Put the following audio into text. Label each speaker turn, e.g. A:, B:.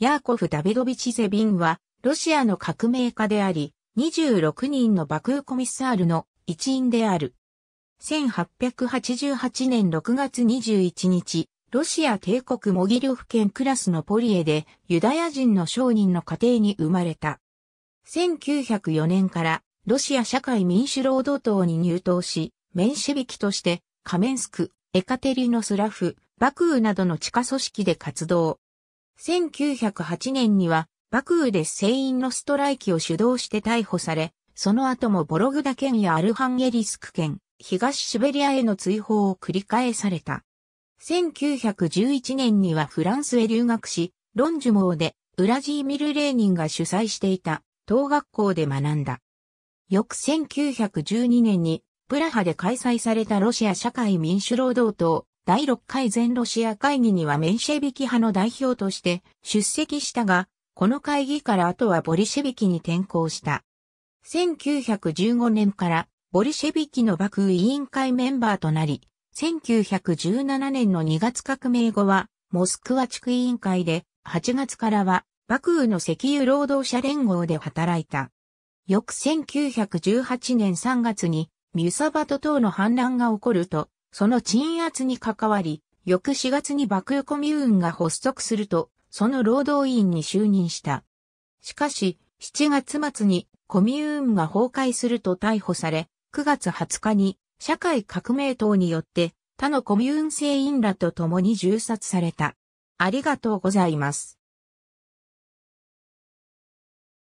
A: ヤーコフ・ダビドビチ・ゼビンは、ロシアの革命家であり、26人のバクーコミッサールの一員である。1888年6月21日、ロシア帝国モギリョフ県クラスのポリエでユダヤ人の商人の家庭に生まれた。1904年からロシア社会民主労働党に入党し、メンシェビキとしてカメンスク、エカテリノスラフ、バクーなどの地下組織で活動。1908年には、幕府で船員のストライキを主導して逮捕され、その後もボログダ県やアルハンゲリスク県、東シベリアへの追放を繰り返された。1911年にはフランスへ留学し、ロンジュモーでウラジーミル・レーニンが主催していた当学校で学んだ。翌1912年にプラハで開催されたロシア社会民主労働党第6回全ロシア会議にはメンシェビキ派の代表として出席したが、この会議から後はボリシェビキに転向した。1915年からボリシェビキの爆府委員会メンバーとなり、1917年の2月革命後は、モスクワ地区委員会で、8月からは、幕府の石油労働者連合で働いた。翌1918年3月に、ミュサバト等の反乱が起こると、その鎮圧に関わり、翌4月に幕府コミューンが発足すると、その労働委員に就任した。しかし、7月末にコミューンが崩壊すると逮捕され、9月20日に社会革命党によって他のコミューン政員らと共に銃殺された。ありがとうございます。